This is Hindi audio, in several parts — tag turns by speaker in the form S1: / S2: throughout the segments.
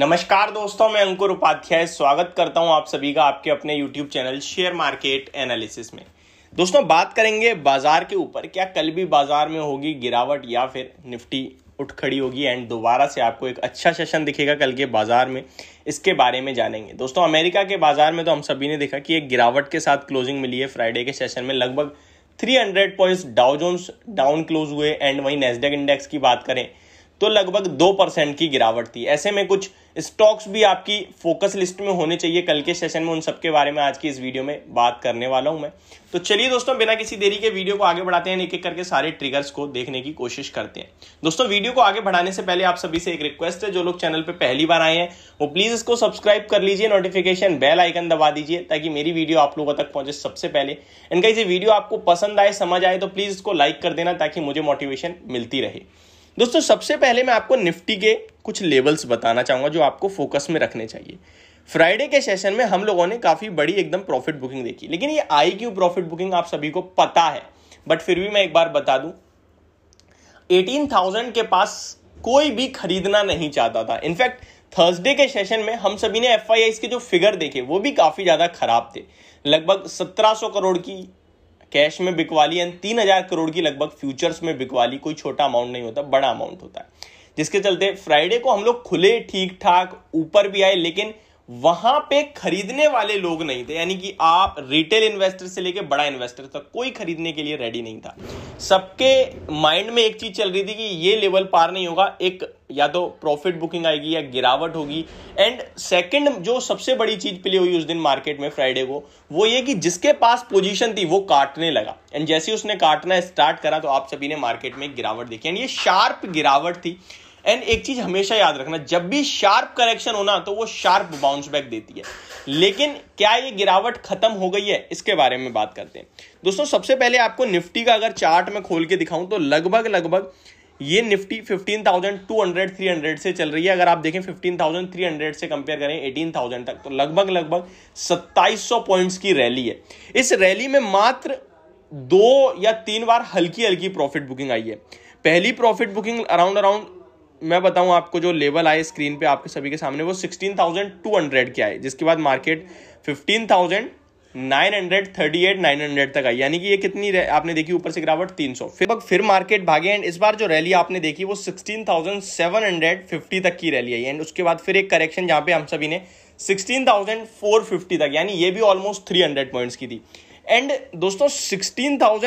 S1: नमस्कार दोस्तों मैं अंकुर उपाध्याय स्वागत करता हूं आप सभी का आपके अपने YouTube channel share market analysis में दोस्तों बात करेंगे बाजार के ऊपर क्या कल भी बाजार में होगी गिरावट या फिर निफ्टी उठ खड़ी होगी एंड दोबारा से आपको एक अच्छा सेशन दिखेगा कल के बाजार में इसके बारे में जानेंगे दोस्तों अमेरिका के बाजार में तो हम सभी ने देखा कि एक गिरावट के साथ क्लोजिंग मिली है फ्राइडे के सेशन में लगभग 300 points Dow Jones down close हुए एंड वहीं नेस्डेक इंडेक्स की बात करें तो लगभग दो परसेंट की गिरावट थी ऐसे में कुछ स्टॉक्स भी आपकी फोकस लिस्ट में होने चाहिए कल के सेशन में उन सबके बारे में आज की इस वीडियो में बात करने वाला हूं मैं तो चलिए दोस्तों बिना किसी देरी के वीडियो को आगे बढ़ाते हैं एक एक करके सारे ट्रिगर्स को देखने की कोशिश करते हैं दोस्तों वीडियो को आगे बढ़ाने से पहले आप सभी से एक रिक्वेस्ट है जो लोग चैनल पर पहली बार आए हैं वो प्लीज इसको सब्सक्राइब कर लीजिए नोटिफिकेशन बेल आइकन दबा दीजिए ताकि मेरी वीडियो आप लोगों तक पहुंचे सबसे पहले इनका ये वीडियो आपको पसंद आए समझ आए तो प्लीज इसको लाइक कर देना ताकि मुझे मोटिवेशन मिलती रहे दोस्तों सबसे पहले मैं आपको निफ्टी के कुछ लेवल्स बताना चाहूंगा जो आपको फोकस में रखने चाहिए फ्राइडे के सेशन में हम लोगों ने काफ़ी बड़ी एकदम प्रॉफिट बुकिंग देखी लेकिन ये आई क्यू प्रॉफिट बुकिंग आप सभी को पता है बट फिर भी मैं एक बार बता दूं 18,000 के पास कोई भी खरीदना नहीं चाहता था इनफैक्ट थर्सडे के सेशन में हम सभी ने एफ के जो फिगर देखे वो भी काफ़ी ज़्यादा खराब थे लगभग 1700 करोड़ की कैश में बिकवा ली एंड तीन हजार करोड़ की लगभग फ्यूचर्स में बिकवा ली कोई छोटा अमाउंट नहीं होता बड़ा अमाउंट होता है जिसके चलते फ्राइडे को हम लोग खुले ठीक ठाक ऊपर भी आए लेकिन वहां पे खरीदने वाले लोग नहीं थे यानी कि आप रिटेल इन्वेस्टर से लेके बड़ा इन्वेस्टर तक कोई खरीदने के लिए रेडी नहीं था सबके माइंड में एक चीज चल रही थी कि ये लेवल पार नहीं होगा एक या तो प्रॉफिट बुकिंग आएगी या गिरावट होगी एंड सेकंड जो सबसे बड़ी चीज प्ले हुई उस दिन मार्केट में फ्राइडे को वो ये कि जिसके पास पोजीशन थी वो काटने लगा एंड जैसे उसने काटना स्टार्ट करा तो आप सभी ने मार्केट में गिरावट देखी एंड ये शार्प गिरावट थी एंड एक चीज हमेशा याद रखना जब भी शार्प करेक्शन होना तो वो शार्प बाउंस बैक देती है लेकिन क्या ये गिरावट खत्म हो गई है इसके बारे में बात करते हैं दोस्तों सबसे पहले आपको निफ्टी का अगर चार्ट में खोल के दिखाऊं तो लगभग लगभग ये निफ्टी 15,200 300 से चल रही है अगर आप देखें 15,300 से कंपेयर करें 18,000 तक तो लगभग लगभग 2700 पॉइंट्स की रैली है इस रैली में मात्र दो या तीन बार हल्की हल्की प्रॉफिट बुकिंग आई है पहली प्रॉफिट बुकिंग अराउंड अराउंड मैं बताऊं आपको जो लेवल आए स्क्रीन पे आपके सभी के सामने वो सिक्सटीन थाउजेंड टू हंड्रेड के आए जिसके बाद market fifteen thousand nine hundred thirty eight nine hundred तक आई यानी कि ये कितनी आपने देखी ऊपर से गिरावट तीन सौ फिर बग फिर मार्केट भागे एंड इस बार जो रैली आपने देखी वो sixteen thousand seven hundred fifty तक की रैली आई एंड उसके बाद फिर एक करेक्शन जहां पे हम सभी ने सिक्सटीन थाउजेंड फोर फिफ्टी तक यानी ये भी ऑलमोस्ट थ्री हंड्रेड पॉइंट्स की थी एंड दोस्तों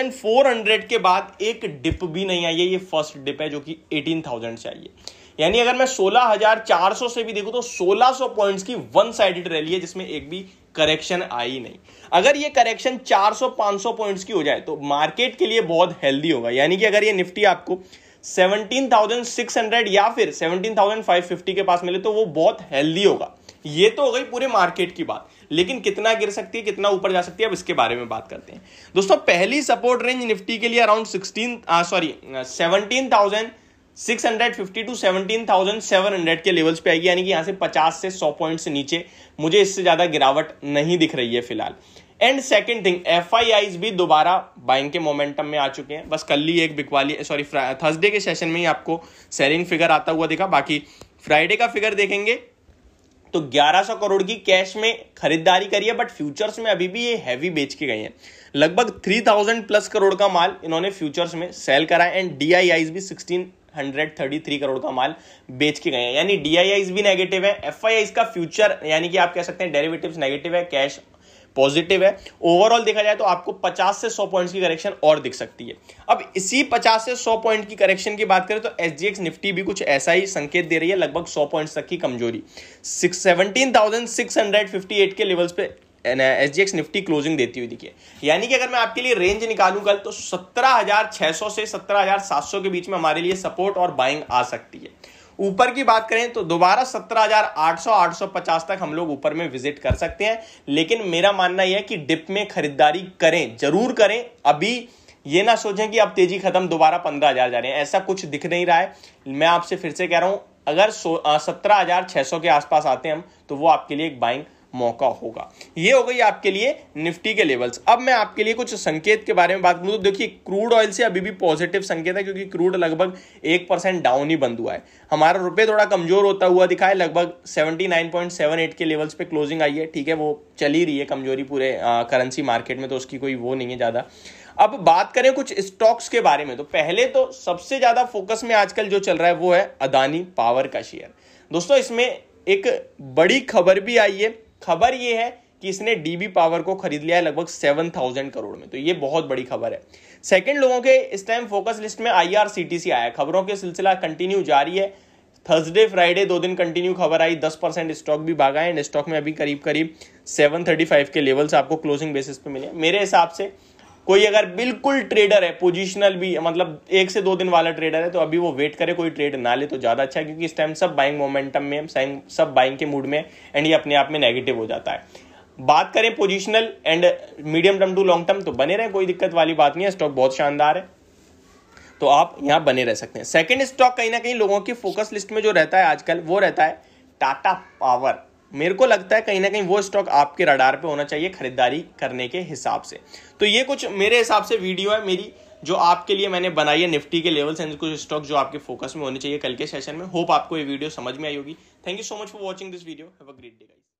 S1: फोर हंड्रेड के बाद एक डिप भी नहीं आई है ये फर्स्ट डिप है जो कि एटीन थाउजेंड से आई है यानी अगर मैं सोलह हजार चार सौ से भी देखूं तो 1600 पॉइंट की वन साइडेड रैली है जिसमें एक भी करेक्शन आई नहीं अगर ये करेक्शन 400-500 पॉइंट्स की हो जाए तो मार्केट के लिए बहुत हेल्दी होगा यानी कि अगर ये निफ्टी आपको 17,600 या फिर 17,550 के पास मिले तो वो बहुत हेल्दी होगा ये तो हो गई पूरे मार्केट की बात लेकिन कितना गिर सकती है कितना ऊपर जा सकती है अब इसके बारे में बात करते हैं दोस्तों पहली सपोर्ट रेंज निफ्टी के लिए around sixteen sorry seventeen thousand 650 to 17,700 के लेवल्स पे आएगी यानी कि यहां से 50 से 100 पॉइंट से नीचे मुझे इससे ज्यादा गिरावट नहीं दिख रही है फिलहाल एंड सेकंड थिंग एफ भी दोबारा बाइंग के मोमेंटम में आ चुके हैं बस कल ही एक बिकवाली सॉरी थर्सडे के सेशन में ही आपको सेलिंग फिगर आता हुआ दिखा बाकी फ्राइडे का फिगर देखेंगे तो 1100 करोड़ की कैश में खरीदारी करी है बट फ्यूचर्स में अभी भी ये हैवी बेच के गए हैं लगभग 3000 प्लस करोड़ का माल इन्होंने फ्यूचर्स में सेल करा है एंड डी भी sixteen hundred thirty three crore का माल बेच के गए हैं यानी डी भी नेगेटिव है एफ का फ्यूचर यानी कि आप कह सकते हैं डेरिवेटिव्स नेगेटिव है कैश पॉजिटिव है ओवरऑल देखा जाए तो आपको 50 से 100 पॉइंट्स की करेक्शन और दिख सकती है अब इसी 50 से 100 पॉइंट की करेक्शन की बात करें तो एस निफ्टी भी कुछ ऐसा ही संकेत दे रही है लगभग 100 पॉइंट्स तक की कमजोरी सिक्स के लेवल्स पे S G X Nifty closing देती हुई दिखी यानी कि अगर मैं आपके लिए रेंज निकालूं कल तो 17,600 से 17,700 के बीच में हमारे लिए सपोर्ट और बाइंग आ सकती है ऊपर की बात करें तो दोबारा 17,800 850 तक हम लोग ऊपर में विजिट कर सकते हैं लेकिन मेरा मानना यह है कि डिप में खरीदारी करें जरूर करें अभी ये ना सोचें कि अब तेजी खत्म दोबारा पंद्रह हजार जा रहे हैं ऐसा कुछ दिख नहीं रहा है मैं आपसे फिर से कह रहा हूं अगर सत्रह हजार छह सौ के आसपास आते हैं हम तो वो आपके लिए एक बाइंग मौका होगा ये हो गई आपके लिए निफ्टी के लेवल्स अब मैं आपके लिए कुछ संकेत के बारे में बात करूं तो देखिए क्रूड ऑयल से अभी भी पॉजिटिव संकेत है क्योंकि क्रूड लगभग एक परसेंट डाउन ही बंद हुआ है हमारा रुपये थोड़ा कमजोर होता हुआ दिखा है लगभग सेवेंटी के लेवल्स पे क्लोजिंग आई है ठीक है वो चली रही है कमजोरी पूरे करेंसी मार्केट में तो उसकी कोई वो नहीं है ज़्यादा अब बात करें कुछ स्टॉक्स के बारे में तो पहले तो सबसे ज़्यादा फोकस में आजकल जो चल रहा है वो है अदानी पावर का शेयर दोस्तों इसमें एक बड़ी खबर भी आई है खबर यह है कि इसने डीबी पावर को खरीद लिया है लगभग सेवन थाउजेंड करोड़ में तो ये बहुत बड़ी खबर है सेकंड लोगों के इस टाइम फोकस लिस्ट में आईआरसीटीसी आया खबरों के सिलसिला कंटिन्यू जारी है थर्सडे फ्राइडे दो दिन कंटिन्यू खबर आई दस परसेंट स्टॉक भी भागा है एंड स्टॉक में अभी करीब करीब सेवन थर्टी फाइव के लेवल्स आपको क्लोजिंग बेसिस पे मिले मेरे हिसाब से कोई अगर बिल्कुल ट्रेडर है पोजिशनल भी मतलब एक से दो दिन वाला ट्रेडर है तो अभी वो वेट करे कोई ट्रेड ना ले तो ज़्यादा अच्छा है क्योंकि इस टाइम सब बाइंग मोमेंटम में सब बाइंग के मूड में एंड ये अपने आप में नेगेटिव हो जाता है बात करें positional and medium term to long term तो बने रहे कोई दिक्कत वाली बात नहीं है स्टॉक बहुत शानदार है तो आप यहां बने रह सकते हैं सेकेंड स्टॉक कहीं ना कहीं लोगों की फोकस लिस्ट में जो रहता है आजकल वो रहता है टाटा पावर मेरे को लगता है कहीं ना कहीं वो स्टॉक आपके रडार पे होना चाहिए खरीदारी करने के हिसाब से तो ये कुछ मेरे हिसाब से वीडियो है मेरी जो आपके लिए मैंने बनाई है निफ्टी के लेवल से कुछ स्टॉक जो आपके फोकस में होने चाहिए कल के सेशन में होप आपको ये वीडियो समझ में आई होगी thank you so much for watching this video have a great day